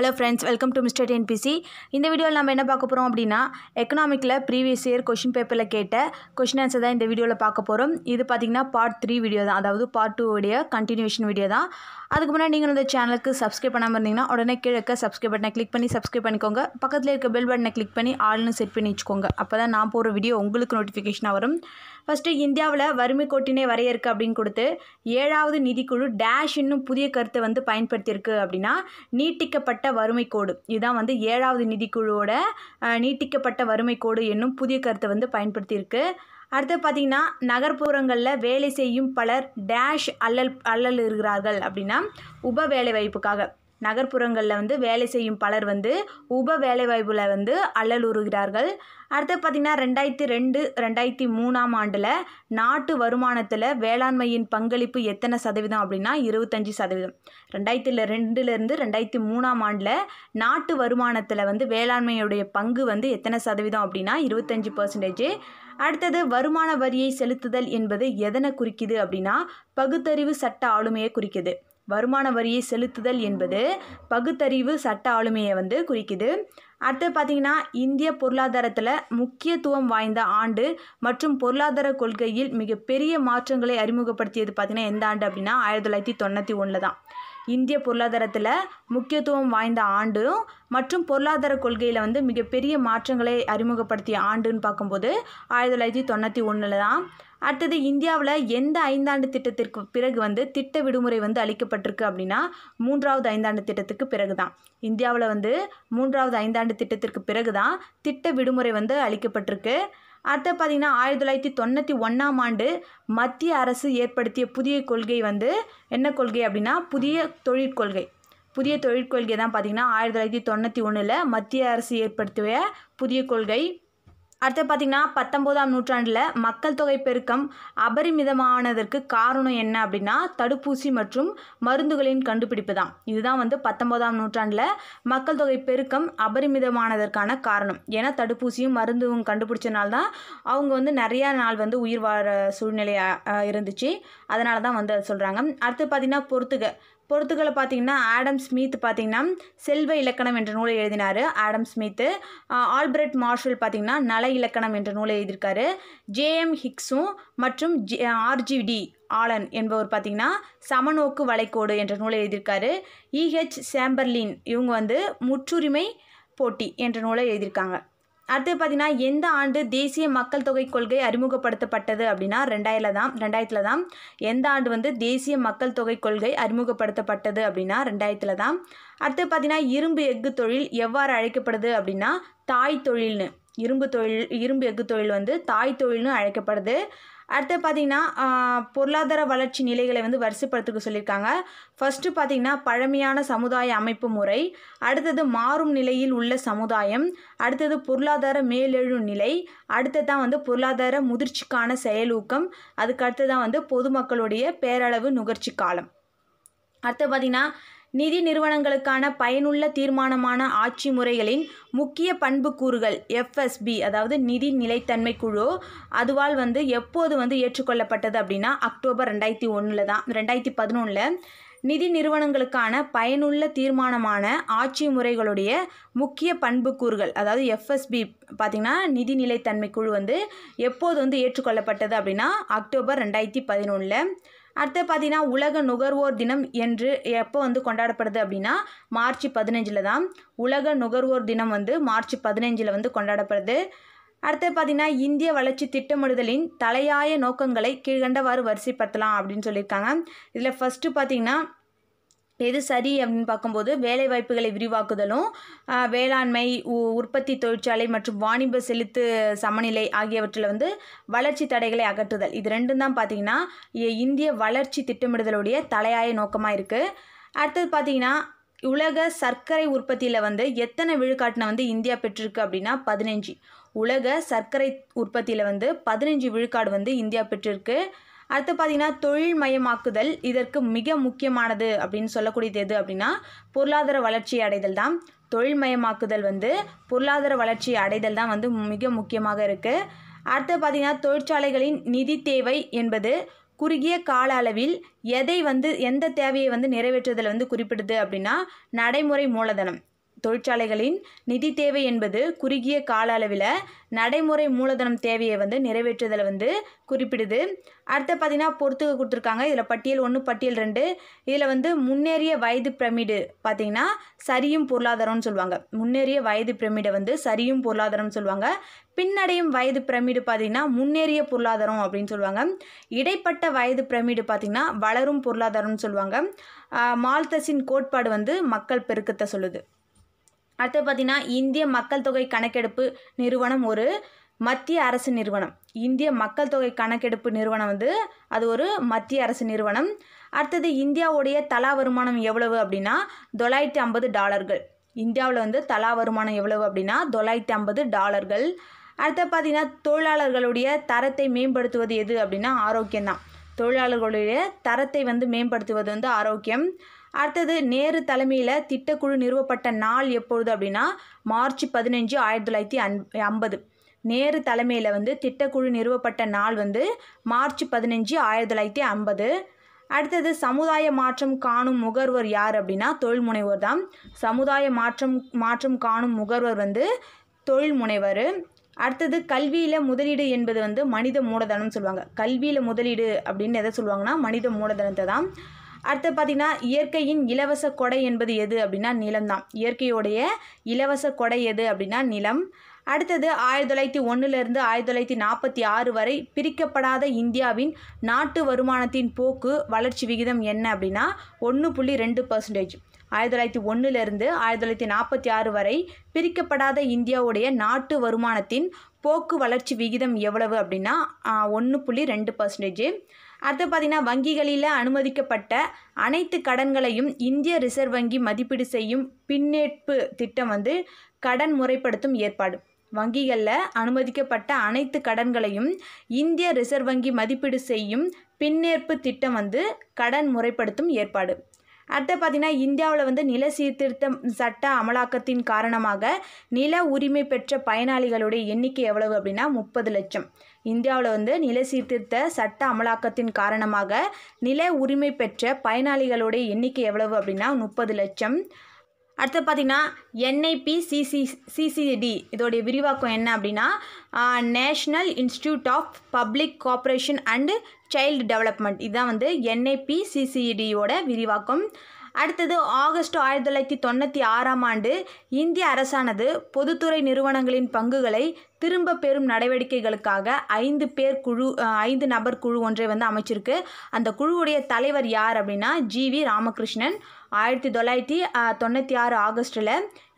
hello friends welcome to mister NBC இந்த வீடியோவில் நம்ம என்ன பார்க்க போகிறோம் அப்படின்னா எக்கனாமிக்கில் ப்ரீவியஸ் இயர் கொஷின் பேப்பரில் கேட்ட கொஷின் ஆன்சர் தான் இந்த வீடியோவில் பார்க்க போகிறோம் இது பார்த்திங்கன்னா பார்ட் த்ரீ வீடியோ தான் அதாவது பார்ட் டூ உடைய கண்டினியூஷன் வீடியோ தான் அதுக்கு முன்னாடி நீங்கள் இந்த சேனலுக்கு சப்ஸ்கிரைப் பண்ணாமல் இருந்தீங்கன்னா உடனே கீழே இருக்க சப்ஸ்கிரைப் பட்டனை கிளிக் பண்ணி சப்ஸ்கிரைப் பண்ணிக்கோங்க பக்கத்தில் இருக்க பெல் பட்டனை கிளிக் பண்ணி ஆள்னு செட் பண்ணி வச்சுக்கோங்க அப்போ தான் நான் போகிற வீடியோ உங்களுக்கு நோட்டிஃபிகேஷனாக வரும் ஃபஸ்ட்டு இந்தியாவில் வறுமை கோட்டினை வரையறுக்கு அப்படின்னு கொடுத்து ஏழாவது நிதிக்குழு டேஷ் இன்னும் புதிய கருத்தை வந்து பயன்படுத்தியிருக்கு அப்படின்னா நீட்டிக்கப்பட்ட வறுமை கோடு இதுதான் வந்து ஏழாவது நிதிக்குழுவோட நீட்டிக்கப்பட்ட வறுமை கோடு என்னும் புதிய கருத்தை வந்து பயன்படுத்தியிருக்கு அடுத்து பார்த்திங்கன்னா நகர்ப்புறங்களில் வேலை செய்யும் பலர் டேஷ் அல்லல் அல்லல் இருக்கிறார்கள் அப்படின்னா உப வேலை வாய்ப்புக்காக நகர்ப்புறங்களில் வந்து வேலை செய்யும் பலர் வந்து உப வேலைவாய்ப்பில் வந்து அல்லலுறுகிறார்கள் அடுத்து பார்த்திங்கன்னா ரெண்டாயிரத்தி ரெண்டு ரெண்டாயிரத்தி மூணாம் ஆண்டில் நாட்டு வருமானத்தில் வேளாண்மையின் பங்களிப்பு எத்தனை சதவீதம் அப்படின்னா இருபத்தஞ்சி சதவீதம் ரெண்டாயிரத்தி ரெண்டுலேருந்து ரெண்டாயிரத்தி மூணாம் ஆண்டில் நாட்டு வருமானத்தில் வந்து வேளாண்மையுடைய பங்கு வந்து எத்தனை சதவீதம் அப்படின்னா இருபத்தஞ்சி பர்சன்டேஜ் அடுத்தது வருமான வரியை செலுத்துதல் என்பது எதனை குறிக்குது அப்படின்னா பகுத்தறிவு சட்ட ஆளுமையை குறிக்குது வருமான வரியை செலுத்துதல் என்பது பகுத்தறிவு சட்ட ஆளுமையை வந்து குறிக்குது அடுத்து பார்த்திங்கன்னா இந்திய பொருளாதாரத்தில் முக்கியத்துவம் வாய்ந்த ஆண்டு மற்றும் பொருளாதார கொள்கையில் மிகப்பெரிய மாற்றங்களை அறிமுகப்படுத்தியது பார்த்திங்கன்னா எந்த ஆண்டு அப்படின்னா ஆயிரத்தி தொள்ளாயிரத்தி தொண்ணூற்றி ஒன்று தான் இந்திய பொருளாதாரத்தில் முக்கியத்துவம் வாய்ந்த ஆண்டும் மற்றும் பொருளாதார கொள்கையில் வந்து மிகப்பெரிய மாற்றங்களை அறிமுகப்படுத்திய ஆண்டுன்னு பார்க்கும்போது ஆயிரத்தி தொள்ளாயிரத்தி தொண்ணூற்றி ஒன்றில் தான் அடுத்தது இந்தியாவில் எந்த ஐந்தாண்டு திட்டத்திற்கு பிறகு வந்து திட்ட விடுமுறை வந்து அளிக்கப்பட்டிருக்கு அப்படின்னா மூன்றாவது ஐந்தாண்டு திட்டத்துக்கு பிறகு தான் இந்தியாவில் வந்து மூன்றாவது ஐந்தாண்டு திட்டத்திற்கு பிறகு தான் திட்ட விடுமுறை வந்து அளிக்கப்பட்டிருக்கு அடுத்து பார்த்திங்கன்னா ஆயிரத்தி தொள்ளாயிரத்தி தொண்ணூற்றி ஒன்றாம் ஆண்டு மத்திய அரசு ஏற்படுத்திய புதிய கொள்கை வந்து என்ன கொள்கை அப்படின்னா புதிய தொழிற்கொள்கை புதிய தொழிற்கொள்கை தான் பார்த்திங்கன்னா ஆயிரத்தி தொள்ளாயிரத்தி தொண்ணூற்றி ஒன்றில் மத்திய அரசு ஏற்படுத்திய புதிய கொள்கை அடுத்து பார்த்திங்கன்னா பத்தொம்போதாம் நூற்றாண்டில் மக்கள் தொகை பெருக்கம் அபரிமிதமானதற்கு காரணம் என்ன அப்படின்னா தடுப்பூசி மற்றும் மருந்துகளின் கண்டுபிடிப்பு தான் இதுதான் வந்து பத்தொம்போதாம் நூற்றாண்டில் மக்கள் தொகை பெருக்கம் அபரிமிதமானதற்கான காரணம் ஏன்னா தடுப்பூசியும் மருந்தும் கண்டுபிடிச்சனால்தான் தான் அவங்க வந்து நிறையா நாள் வந்து உயிர் வாழ சூழ்நிலை இருந்துச்சு அதனால தான் வந்து அதை சொல்கிறாங்க அடுத்து பார்த்திங்கன்னா பொறுத்துக பொறுத்துக்களை பார்த்தீங்கன்னா ஆடம் ஸ்மித் பார்த்திங்கன்னா செல்வ இலக்கணம் என்ற நூலை எழுதினார் ஆடம் ஸ்மித்து ஆல்பர்ட் மார்ஷல் பார்த்திங்கன்னா நல இலக்கணம் என்ற நூலை எழுதியிருக்காரு ஜேஎம் ஹிக்ஸும் மற்றும் ஜே ஆர்ஜிடி ஆலன் என்பவர் பார்த்திங்கன்னா சமநோக்கு வளைக்கோடு என்ற நூலை எழுதியிருக்காரு இஹெச் சேம்பர்லின் இவங்க வந்து முற்றுரிமை போட்டி என்ற நூலை எழுதியிருக்காங்க அடுத்து பார்த்தீங்கன்னா எந்த ஆண்டு தேசிய மக்கள் தொகை கொள்கை அறிமுகப்படுத்தப்பட்டது அப்படின்னா ரெண்டாயிரத்தில் தான் ரெண்டாயிரத்தில் தான் எந்த ஆண்டு வந்து தேசிய மக்கள் தொகை கொள்கை அறிமுகப்படுத்தப்பட்டது அப்படின்னா ரெண்டாயிரத்தில் தான் அடுத்து பார்த்தீங்கன்னா இரும்பு எஃகு தொழில் எவ்வாறு அழைக்கப்படுது அப்படின்னா தாய் தொழில்னு இரும்பு தொழில் இரும்பு எஃகு தொழில் வந்து தாய் தொழில்னு அழைக்கப்படுது அடுத்து பார்த்திங்கன்னா பொருளாதார வளர்ச்சி நிலைகளை வந்து வரிசைப்படுத்துக்க சொல்லியிருக்காங்க ஃபஸ்ட்டு பார்த்திங்கன்னா பழமையான சமுதாய அமைப்பு முறை அடுத்தது மாறும் நிலையில் உள்ள சமுதாயம் அடுத்தது பொருளாதார மேலெழு நிலை தான் வந்து பொருளாதார முதிர்ச்சிக்கான செயலூக்கம் அதுக்கு தான் வந்து பொதுமக்களுடைய பேரளவு நுகர்ச்சி காலம் அடுத்து பார்த்திங்கன்னா நிதி நிறுவனங்களுக்கான பயனுள்ள தீர்மானமான ஆட்சி முறைகளின் முக்கிய பண்புக்கூறுகள் எஃப்எஸ்பி அதாவது நிதி நிலைத்தன்மை குழு அதுவால் வந்து எப்போது வந்து ஏற்றுக்கொள்ளப்பட்டது அப்படின்னா அக்டோபர் ரெண்டாயிரத்தி ஒன்றில் தான் ரெண்டாயிரத்தி பதினொன்றில் நிதி நிறுவனங்களுக்கான பயனுள்ள தீர்மானமான ஆட்சி முறைகளுடைய முக்கிய பண்புக்கூறுகள் அதாவது எஃப்எஸ்பி பார்த்திங்கன்னா நிதி நிலைத்தன்மை குழு வந்து எப்போது வந்து ஏற்றுக்கொள்ளப்பட்டது அப்படின்னா அக்டோபர் ரெண்டாயிரத்தி பதினொன்றில் அடுத்து பார்த்தீங்கன்னா உலக நுகர்வோர் தினம் என்று எப்போ வந்து கொண்டாடப்படுது அப்படின்னா மார்ச் பதினஞ்சில் தான் உலக நுகர்வோர் தினம் வந்து மார்ச் பதினஞ்சில் வந்து கொண்டாடப்படுது அடுத்து பார்த்தீங்கன்னா இந்திய வளர்ச்சி திட்டமிடுதலின் தலையாய நோக்கங்களை கீழ்கண்டவாறு வரிசைப்படுத்தலாம் அப்படின்னு சொல்லியிருக்காங்க இதில் ஃபஸ்ட்டு பார்த்தீங்கன்னா எது சரி அப்படின்னு பார்க்கும்போது வேலைவாய்ப்புகளை விரிவாக்குதலும் வேளாண்மை உற்பத்தி தொழிற்சாலை மற்றும் வாணிப செலுத்து சமநிலை ஆகியவற்றில் வந்து வளர்ச்சி தடைகளை அகற்றுதல் இது ரெண்டும் தான் பார்த்தீங்கன்னா இந்திய வளர்ச்சி திட்டமிடுதலுடைய தலையாய நோக்கமாக இருக்குது அடுத்தது பார்த்தீங்கன்னா உலக சர்க்கரை உற்பத்தியில் வந்து எத்தனை விழுக்காட்டினை வந்து இந்தியா பெற்றிருக்கு அப்படின்னா பதினஞ்சு உலக சர்க்கரை உற்பத்தியில் வந்து பதினஞ்சு விழுக்காடு வந்து இந்தியா பெற்றிருக்கு அடுத்து பார்த்தீங்கன்னா தொழில் மயமாக்குதல் இதற்கு மிக முக்கியமானது அப்படின்னு சொல்லக்கூடியது எது அப்படின்னா பொருளாதார வளர்ச்சி அடைதல் தான் தொழில்மயமாக்குதல் வந்து பொருளாதார வளர்ச்சி அடைதல் தான் வந்து மிக முக்கியமாக இருக்குது அடுத்து பார்த்திங்கன்னா தொழிற்சாலைகளின் நிதி தேவை என்பது குறுகிய கால அளவில் எதை வந்து எந்த தேவையை வந்து நிறைவேற்றுதல் வந்து குறிப்பிடுது அப்படின்னா நடைமுறை மூலதனம் தொழிற்சாலைகளின் நிதி தேவை என்பது குறுகிய கால அளவில் நடைமுறை மூலதனம் தேவையை வந்து நிறைவேற்றுதலை வந்து குறிப்பிடுது அடுத்த பார்த்தீங்கன்னா பொறுத்துக்க கொடுத்துருக்காங்க இதில் பட்டியல் ஒன்று பட்டியல் ரெண்டு இதில் வந்து முன்னேறிய வயது பிரமிடு பார்த்தீங்கன்னா சரியும் பொருளாதாரம்னு சொல்லுவாங்க முன்னேறிய வயது பிரமிடை வந்து சரியும் பொருளாதாரம்னு சொல்லுவாங்க பின்னடையும் வயது பிரமிடு பார்த்திங்கன்னா முன்னேறிய பொருளாதாரம் அப்படின்னு சொல்லுவாங்க இடைப்பட்ட வயது பிரமிடு பார்த்திங்கன்னா வளரும் பொருளாதாரம்னு சொல்லுவாங்க மால்தஸின் கோட்பாடு வந்து மக்கள் பெருக்கத்தை சொல்லுது அடுத்து பார்த்தீங்கன்னா இந்திய மக்கள் தொகை கணக்கெடுப்பு நிறுவனம் ஒரு மத்திய அரசு நிறுவனம் இந்திய மக்கள் தொகை கணக்கெடுப்பு நிறுவனம் வந்து அது ஒரு மத்திய அரசு நிறுவனம் அடுத்தது இந்தியாவுடைய தலா வருமானம் எவ்வளவு அப்படின்னா தொள்ளாயிரத்தி ஐம்பது டாலர்கள் இந்தியாவில் வந்து தலா வருமானம் எவ்வளவு அப்படின்னா தொள்ளாயிரத்தி ஐம்பது டாலர்கள் அடுத்த பார்த்திங்கன்னா தொழிலாளர்களுடைய தரத்தை மேம்படுத்துவது எது அப்படின்னா ஆரோக்கியம்தான் தொழிலாளர்களுடைய தரத்தை வந்து மேம்படுத்துவது வந்து ஆரோக்கியம் அடுத்தது நேரு தலைமையில் திட்டக்குழு நிறுவப்பட்ட நாள் எப்பொழுது அப்படின்னா மார்ச் பதினஞ்சு ஆயிரத்தி தொள்ளாயிரத்தி அன் ஐம்பது நேரு தலைமையில் வந்து திட்டக்குழு நிறுவப்பட்ட நாள் வந்து மார்ச் பதினஞ்சு ஆயிரத்தி தொள்ளாயிரத்தி ஐம்பது அடுத்தது சமுதாய மாற்றம் காணும் முகர்வர் யார் அப்படின்னா தொழில் முனைவர் தான் சமுதாய மாற்றம் மாற்றம் காணும் முகர்வர் வந்து தொழில் முனைவர் அடுத்தது கல்வியில் முதலீடு என்பது வந்து மனித மூலதனம்னு சொல்லுவாங்க கல்வியில் முதலீடு அப்படின்னு எதை சொல்லுவாங்கன்னா மனித மூலதனத்தை தான் அடுத்து பார்த்தீங்கன்னா இயற்கையின் இலவச கொடை என்பது எது அப்படின்னா நிலம் தான் இயற்கையுடைய இலவச கொடை எது அப்படின்னா நிலம் அடுத்தது ஆயிரத்தி தொள்ளாயிரத்தி ஒன்றுலேருந்து ஆயிரத்தி தொள்ளாயிரத்தி நாற்பத்தி ஆறு வரை பிரிக்கப்படாத இந்தியாவின் நாட்டு வருமானத்தின் போக்கு வளர்ச்சி விகிதம் என்ன அப்படின்னா ஒன்று புள்ளி ரெண்டு பர்சன்டேஜ் ஆயிரத்தி தொள்ளாயிரத்தி ஒன்றுலேருந்து ஆயிரத்தி தொள்ளாயிரத்தி நாற்பத்தி ஆறு வரை பிரிக்கப்படாத இந்தியாவுடைய நாட்டு வருமானத்தின் போக்கு வளர்ச்சி விகிதம் எவ்வளவு அப்படின்னா ஒன்று புள்ளி ரெண்டு பர்சன்டேஜ் அடுத்து பார்த்திங்கன்னா வங்கிகளில் அனுமதிக்கப்பட்ட அனைத்து கடன்களையும் இந்திய ரிசர்வ் வங்கி மதிப்பீடு செய்யும் பின்னேற்பு திட்டம் வந்து கடன் முறைப்படுத்தும் ஏற்பாடு வங்கிகளில் அனுமதிக்கப்பட்ட அனைத்து கடன்களையும் இந்திய ரிசர்வ் வங்கி மதிப்பீடு செய்யும் பின்னேற்பு திட்டம் வந்து கடன் முறைப்படுத்தும் ஏற்பாடு அடுத்து பார்த்தீங்கன்னா இந்தியாவில் வந்து நில சீர்திருத்தம் சட்ட அமலாக்கத்தின் காரணமாக நில உரிமை பெற்ற பயனாளிகளுடைய எண்ணிக்கை எவ்வளவு அப்படின்னா முப்பது லட்சம் இந்தியாவில் வந்து நில சீர்திருத்த சட்ட அமலாக்கத்தின் காரணமாக நில உரிமை பெற்ற பயனாளிகளுடைய எண்ணிக்கை எவ்வளவு அப்படின்னா முப்பது லட்சம் அடுத்து பார்த்திங்கன்னா என்ஐபி சிசி சிசிடி இதோடைய விரிவாக்கம் என்ன அப்படின்னா national institute of public cooperation and child development இதுதான் வந்து என்ஐபி சிசிடியோட விரிவாக்கம் அடுத்தது ஆகஸ்ட் ஆயிரத்தி தொள்ளாயிரத்தி தொண்ணூற்றி ஆறாம் ஆண்டு இந்திய அரசானது பொதுத்துறை நிறுவனங்களின் பங்குகளை திரும்ப பெறும் நடவடிக்கைகளுக்காக ஐந்து பேர் குழு ஐந்து நபர் குழு ஒன்றை வந்து அமைச்சிருக்கு அந்த குழுவுடைய தலைவர் யார் அப்படின்னா ஜி வி ராமகிருஷ்ணன் ஆயிரத்தி தொள்ளாயிரத்தி தொண்ணூற்றி ஆறு ஆகஸ்டில்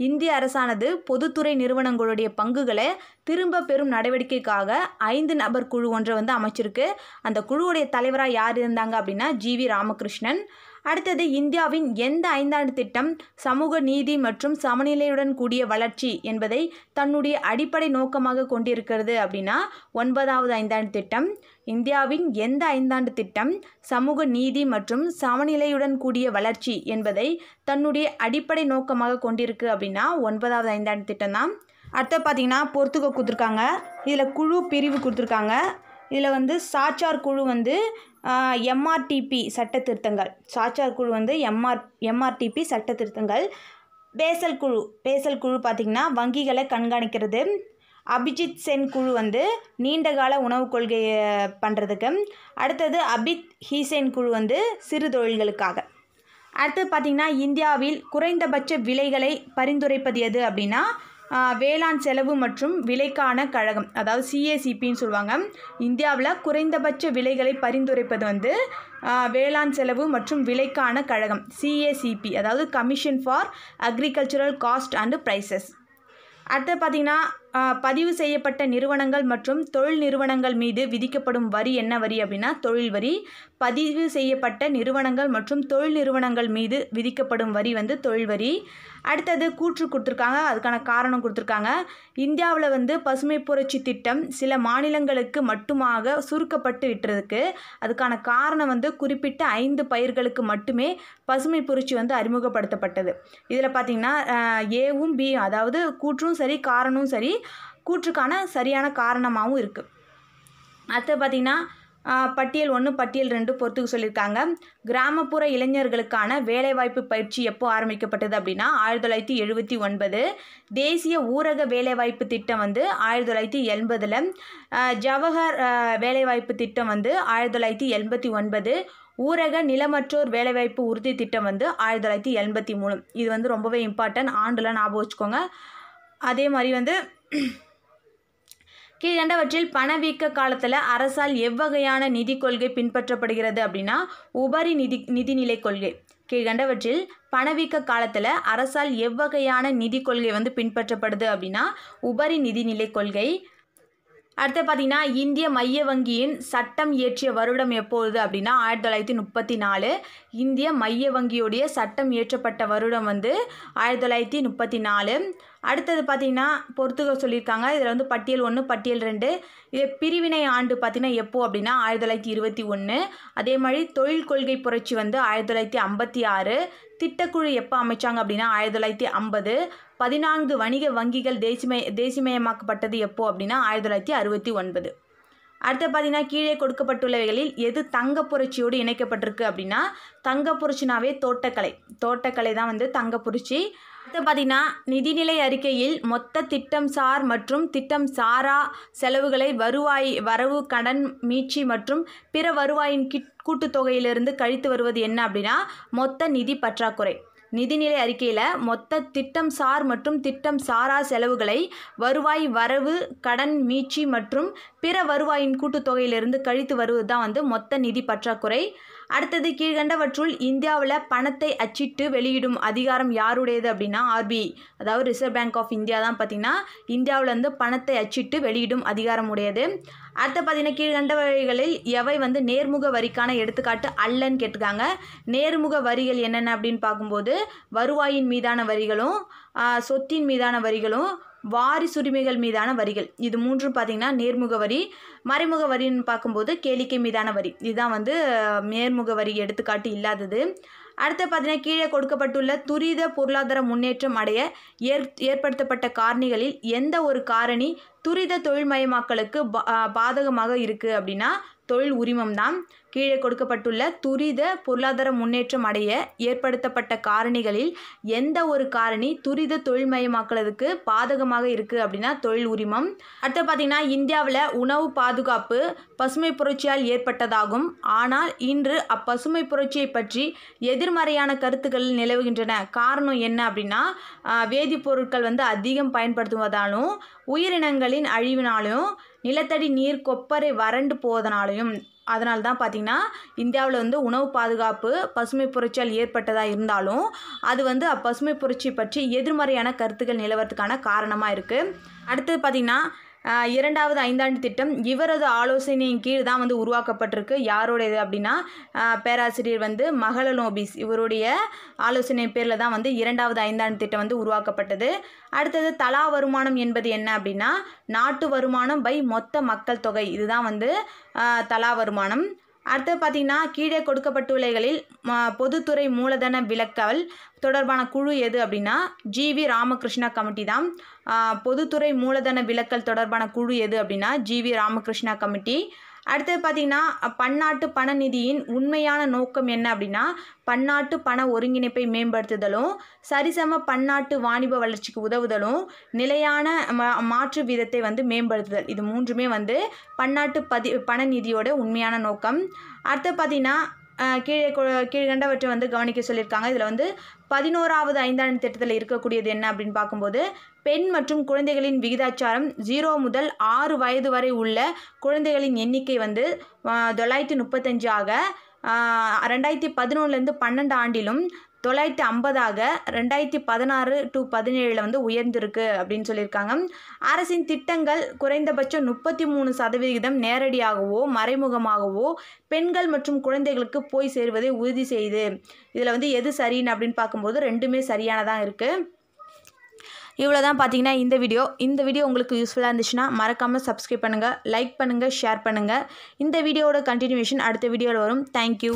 இந்திய அரசானது பொதுத்துறை நிறுவனங்களுடைய பங்குகளை திரும்ப பெறும் நடவடிக்கைக்காக ஐந்து நபர் குழு ஒன்றை வந்து அமைச்சிருக்கு அந்த குழுவுடைய தலைவராக யார் இருந்தாங்க அப்படின்னா ஜி வி ராமகிருஷ்ணன் அடுத்தது இந்தியாவின் எந்த ஐந்தாண்டு திட்டம் சமூக நீதி மற்றும் சமநிலையுடன் கூடிய வளர்ச்சி என்பதை தன்னுடைய அடிப்படை நோக்கமாக கொண்டிருக்கிறது அப்படின்னா ஒன்பதாவது ஐந்தாண்டு திட்டம் இந்தியாவின் எந்த ஐந்தாண்டு திட்டம் சமூக நீதி மற்றும் சமநிலையுடன் கூடிய வளர்ச்சி என்பதை தன்னுடைய அடிப்படை நோக்கமாக கொண்டிருக்கு அப்படின்னா ஒன்பதாவது ஐந்தாண்டு திட்டம் தான் அடுத்த பார்த்திங்கன்னா பொறுத்துக்க கொடுத்துருக்காங்க இதில் குழு பிரிவு கொடுத்துருக்காங்க இதில் வந்து சாச்சார் குழு வந்து எம்ஆர்டிபி சட்ட திருத்தங்கள் சாச்சார் குழு வந்து எம்ஆர் எம்ஆர்டிபி சட்ட திருத்தங்கள் பேசல் குழு பேசல் குழு பார்த்திங்கன்னா வங்கிகளை கண்காணிக்கிறது அபிஜித் சென் குழு வந்து நீண்டகால உணவு கொள்கையை பண்ணுறதுக்கு அடுத்தது அபித் ஹீசேன் குழு வந்து சிறு தொழில்களுக்காக அடுத்தது பார்த்திங்கன்னா இந்தியாவில் குறைந்தபட்ச விலைகளை பரிந்துரைப்பது எது அப்படின்னா வேளாண் செலவு மற்றும் விலைக்கான கழகம் அதாவது சிஏசிபின்னு சொல்லுவாங்க இந்தியாவில் குறைந்தபட்ச விலைகளை பரிந்துரைப்பது வந்து வேளாண் செலவு மற்றும் விலைக்கான கழகம் சிஏசிபி அதாவது commission for agricultural cost and prices அடுத்து பார்த்திங்கன்னா பதிவு செய்யப்பட்ட நிறுவனங்கள் மற்றும் தொழில் நிறுவனங்கள் மீது விதிக்கப்படும் வரி என்ன வரி அப்படின்னா தொழில் வரி பதிவு செய்யப்பட்ட நிறுவனங்கள் மற்றும் தொழில் நிறுவனங்கள் மீது விதிக்கப்படும் வரி வந்து தொழில் வரி அடுத்தது கூற்று கொடுத்துருக்காங்க அதுக்கான காரணம் கொடுத்துருக்காங்க இந்தியாவில் வந்து பசுமை புரட்சி திட்டம் சில மாநிலங்களுக்கு மட்டுமாக சுருக்கப்பட்டு விட்டுறதுக்கு அதுக்கான காரணம் வந்து குறிப்பிட்ட ஐந்து பயிர்களுக்கு மட்டுமே பசுமை புரட்சி வந்து அறிமுகப்படுத்தப்பட்டது இதில் பார்த்திங்கன்னா ஏவும் பி அதாவது கூற்றும் சரி காரணமும் சரி கூற்றுக்கான சரியான காரணமாகவும் இருக்குது அடுத்து பார்த்திங்கன்னா பட்டியல் ஒன்று பட்டியல் ரெண்டு பொறுத்துக்கு சொல்லியிருக்காங்க கிராமப்புற இளைஞர்களுக்கான வேலைவாய்ப்பு பயிற்சி எப்போ ஆரம்பிக்கப்பட்டது அப்படின்னா ஆயிரத்தி தொள்ளாயிரத்தி எழுபத்தி ஒன்பது தேசிய ஊரக வேலைவாய்ப்பு திட்டம் வந்து ஆயிரத்தி தொள்ளாயிரத்தி எண்பதில் ஜவஹர் வேலைவாய்ப்பு திட்டம் வந்து ஆயிரத்தி தொள்ளாயிரத்தி எண்பத்தி ஒன்பது ஊரக நிலமற்றோர் வேலைவாய்ப்பு உறுதி திட்டம் வந்து ஆயிரத்தி தொள்ளாயிரத்தி எண்பத்தி மூணு இது வந்து ரொம்பவே இம்பார்ட்டன்ட் ஆண்டுலாம் ஞாபகம் வச்சுக்கோங்க அதே மாதிரி வந்து கீழ்கண்டவற்றில் பணவீக்க காலத்தில் அரசால் எவ்வகையான நிதி கொள்கை பின்பற்றப்படுகிறது அப்படின்னா உபரி நிதி நிதிநிலை கொள்கை கீழ்கண்டவற்றில் பணவீக்க காலத்தில் அரசால் எவ்வகையான நிதி கொள்கை வந்து பின்பற்றப்படுது அப்படின்னா உபரி நிதிநிலை கொள்கை அடுத்து பார்த்தீங்கன்னா இந்திய மைய வங்கியின் சட்டம் இயற்றிய வருடம் எப்போது அப்படின்னா ஆயிரத்தி தொள்ளாயிரத்தி முப்பத்தி நாலு இந்திய மைய வங்கியுடைய சட்டம் இயற்றப்பட்ட வருடம் வந்து ஆயிரத்தி தொள்ளாயிரத்தி முப்பத்தி நாலு அடுத்தது பார்த்தீங்கன்னா பொறுத்துகள் சொல்லியிருக்காங்க இதில் வந்து பட்டியல் ஒன்று பட்டியல் ரெண்டு இது பிரிவினை ஆண்டு பார்த்திங்கன்னா எப்போது அப்படின்னா ஆயிரத்தி தொள்ளாயிரத்தி இருபத்தி ஒன்று அதே மாதிரி தொழில் கொள்கை புரட்சி வந்து ஆயிரத்தி தொள்ளாயிரத்தி ஐம்பத்தி ஆறு திட்டக்குழு எப்போ அமைச்சாங்க அப்படின்னா ஆயிரத்தி தொள்ளாயிரத்தி ஐம்பது பதினான்கு வணிக வங்கிகள் தேசியமய தேசியமயமாக்கப்பட்டது எப்போ அப்படின்னா ஆயிரத்தி தொள்ளாயிரத்தி அறுபத்தி ஒன்பது அடுத்து பார்த்தீங்கன்னா கீழே கொடுக்கப்பட்டுள்ளவைகளில் எது தங்க புரட்சியோடு இணைக்கப்பட்டிருக்கு அப்படின்னா தங்க புரட்சினாவே தோட்டக்கலை தோட்டக்கலை தான் வந்து தங்க புரட்சி அடுத்து பார்த்தீங்கன்னா நிதிநிலை அறிக்கையில் மொத்த திட்டம் சார் மற்றும் திட்டம் சாரா செலவுகளை வருவாய் வரவு கடன் மீட்சி மற்றும் பிற வருவாயின் கிட் கூட்டுத்தொகையிலிருந்து கழித்து வருவது என்ன அப்படின்னா மொத்த நிதி பற்றாக்குறை நிதிநிலை அறிக்கையில் மொத்த திட்டம் சார் மற்றும் திட்டம் சாரா செலவுகளை வருவாய் வரவு கடன் மீட்சி மற்றும் பிற வருவாயின் கூட்டுத்தொகையிலிருந்து கழித்து வருவது தான் வந்து மொத்த நிதி பற்றாக்குறை அடுத்தது கீழ்கண்டவற்றுள் இந்தியாவில் பணத்தை அச்சிட்டு வெளியிடும் அதிகாரம் யாருடையது அப்படின்னா ஆர்பிஐ அதாவது ரிசர்வ் பேங்க் ஆஃப் இந்தியா தான் பார்த்தீங்கன்னா இந்தியாவில் வந்து பணத்தை அச்சிட்டு வெளியிடும் அதிகாரம் உடையது அடுத்த பார்த்தீங்கன்னா கீழ்கண்டவைகளில் எவை வந்து நேர்முக வரிக்கான எடுத்துக்காட்டு அல்லன்னு கேட்டிருக்காங்க நேர்முக வரிகள் என்னென்ன அப்படின்னு பார்க்கும்போது வருவாயின் மீதான வரிகளும் சொத்தின் மீதான வரிகளும் வாரிசுரிமைகள் மீதான வரிகள் இது மூன்றும் பார்த்திங்கன்னா நேர்முக வரி மறைமுக வரின்னு பார்க்கும்போது கேளிக்கை மீதான வரி இதுதான் வந்து நேர்முக வரி எடுத்துக்காட்டு இல்லாதது அடுத்து பார்த்தீங்கன்னா கீழே கொடுக்கப்பட்டுள்ள துரித பொருளாதார முன்னேற்றம் அடைய ஏற் ஏற்படுத்தப்பட்ட காரணிகளில் எந்த ஒரு காரணி துரித தொழில்மயமாக்கலுக்கு பாதகமாக இருக்குது அப்படின்னா தொழில் உரிமம் தான் கீழே கொடுக்கப்பட்டுள்ள துரித பொருளாதார முன்னேற்றம் அடைய ஏற்படுத்தப்பட்ட காரணிகளில் எந்த ஒரு காரணி துரித தொழில்மயமாக்குறதுக்கு பாதகமாக இருக்குது அப்படின்னா தொழில் உரிமம் அடுத்து பார்த்திங்கன்னா இந்தியாவில் உணவு பாதுகாப்பு பசுமை புரட்சியால் ஏற்பட்டதாகும் ஆனால் இன்று அப்பசுமை புரட்சியை பற்றி எதிர்மறையான கருத்துக்கள் நிலவுகின்றன காரணம் என்ன அப்படின்னா வேதிப்பொருட்கள் வந்து அதிகம் பயன்படுத்துவதாலும் உயிரினங்களின் அழிவினாலும் நிலத்தடி நீர் கொப்பரை வறண்டு போவதனாலையும் அதனால தான் பார்த்திங்கன்னா இந்தியாவில் வந்து உணவு பாதுகாப்பு பசுமை புரட்சியால் ஏற்பட்டதாக இருந்தாலும் அது வந்து அப்பசுமை புரட்சி பற்றி எதிர்மறையான கருத்துக்கள் நிலவரத்துக்கான காரணமாக இருக்குது அடுத்தது பார்த்திங்கன்னா இரண்டாவது ஐந்தாண்டு திட்டம் இவரது ஆலோசனையின் கீழ் தான் வந்து உருவாக்கப்பட்டிருக்கு யாரோடையது அப்படின்னா பேராசிரியர் வந்து மகள நோபிஸ் இவருடைய ஆலோசனை பேரில் தான் வந்து இரண்டாவது ஐந்தாண்டு திட்டம் வந்து உருவாக்கப்பட்டது அடுத்தது தலா வருமானம் என்பது என்ன அப்படின்னா நாட்டு வருமானம் பை மொத்த மக்கள் தொகை இதுதான் வந்து தலா வருமானம் அடுத்து பார்த்திங்கன்னா கீழே கொடுக்கப்பட்டுள்ளகளில் பொதுத்துறை மூலதன விளக்கல் தொடர்பான குழு எது அப்படின்னா ஜி வி ராமகிருஷ்ணா கமிட்டி தான் பொதுத்துறை மூலதன விளக்கல் தொடர்பான குழு எது அப்படின்னா ஜி வி ராமகிருஷ்ணா கமிட்டி அடுத்தது பார்த்திங்கன்னா பன்னாட்டு பண நிதியின் உண்மையான நோக்கம் என்ன அப்படின்னா பன்னாட்டு பண ஒருங்கிணைப்பை மேம்படுத்துதலும் சரிசம பன்னாட்டு வாணிப வளர்ச்சிக்கு உதவுதலும் நிலையான மாற்று வீதத்தை வந்து மேம்படுத்துதல் இது மூன்றுமே வந்து பன்னாட்டு பதி பண நிதியோட உண்மையான நோக்கம் அடுத்து பார்த்திங்கன்னா கீழே கீழ்கண்டவற்றை வந்து கவனிக்க சொல்லியிருக்காங்க இதில் வந்து பதினோராவது ஐந்தாண்டு திட்டத்தில் இருக்கக்கூடியது என்ன அப்படின்னு பார்க்கும்போது பெண் மற்றும் குழந்தைகளின் விகிதாச்சாரம் ஜீரோ முதல் ஆறு வயது வரை உள்ள குழந்தைகளின் எண்ணிக்கை வந்து தொள்ளாயிரத்தி முப்பத்தஞ்சு ஆக ரெண்டாயிரத்தி பதினொன்றுலேருந்து பன்னெண்டு ஆண்டிலும் தொள்ளாயிரத்தி ஐம்பதாக ரெண்டாயிரத்தி பதினாறு டு பதினேழில் வந்து உயர்ந்திருக்கு அப்படின்னு சொல்லியிருக்காங்க அரசின் திட்டங்கள் குறைந்தபட்சம் முப்பத்தி மூணு சதவிகிதம் நேரடியாகவோ மறைமுகமாகவோ பெண்கள் மற்றும் குழந்தைகளுக்கு போய் சேருவதை உறுதி செய்து இதில் வந்து எது சரின்னு அப்படின்னு பார்க்கும்போது ரெண்டுமே சரியானதாக இருக்குது இவ்வளோ தான் பார்த்தீங்கன்னா இந்த வீடியோ இந்த வீடியோ உங்களுக்கு யூஸ்ஃபுல்லாக இருந்துச்சுன்னா மறக்காமல் சப்ஸ்கிரைப் பண்ணுங்கள் லைக் பண்ணுங்கள் ஷேர் பண்ணுங்கள் இந்த வீடியோட கண்டினியூஷன் அடுத்த வீடியோவில் வரும் தேங்க்யூ